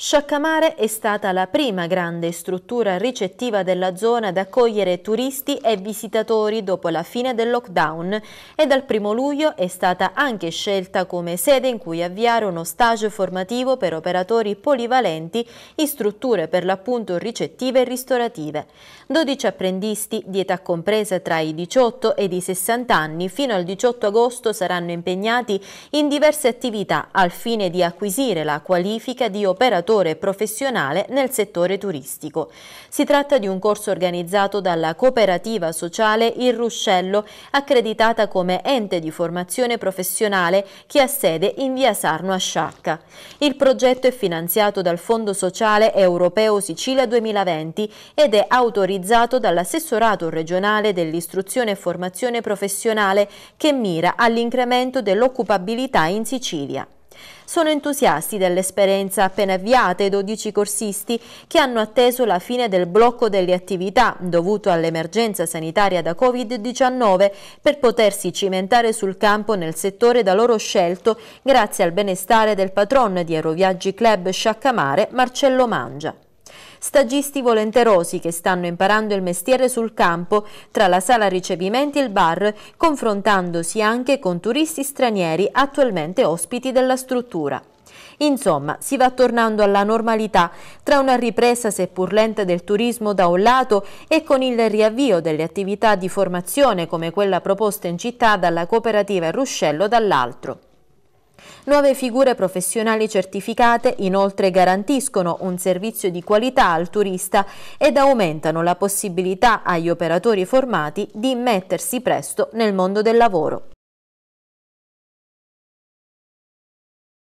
Sciaccamare è stata la prima grande struttura ricettiva della zona ad accogliere turisti e visitatori dopo la fine del lockdown e dal 1 luglio è stata anche scelta come sede in cui avviare uno stage formativo per operatori polivalenti in strutture per l'appunto ricettive e ristorative. 12 apprendisti di età compresa tra i 18 e i 60 anni fino al 18 agosto saranno impegnati in diverse attività al fine di acquisire la qualifica di operatore ricercatore professionale nel settore turistico. Si tratta di un corso organizzato dalla cooperativa sociale Il Ruscello, accreditata come ente di formazione professionale che ha sede in via Sarno a Sciacca. Il progetto è finanziato dal Fondo Sociale Europeo Sicilia 2020 ed è autorizzato dall'assessorato regionale dell'istruzione e formazione professionale che mira all'incremento dell'occupabilità in Sicilia. Sono entusiasti dell'esperienza appena avviata i 12 corsisti che hanno atteso la fine del blocco delle attività dovuto all'emergenza sanitaria da Covid-19 per potersi cimentare sul campo nel settore da loro scelto grazie al benestare del patron di Aeroviaggi Club Sciaccamare Marcello Mangia. Stagisti volenterosi che stanno imparando il mestiere sul campo, tra la sala ricevimenti e il bar, confrontandosi anche con turisti stranieri attualmente ospiti della struttura. Insomma, si va tornando alla normalità, tra una ripresa seppur lenta del turismo da un lato e con il riavvio delle attività di formazione come quella proposta in città dalla cooperativa Ruscello dall'altro. Nuove figure professionali certificate inoltre garantiscono un servizio di qualità al turista ed aumentano la possibilità agli operatori formati di mettersi presto nel mondo del lavoro.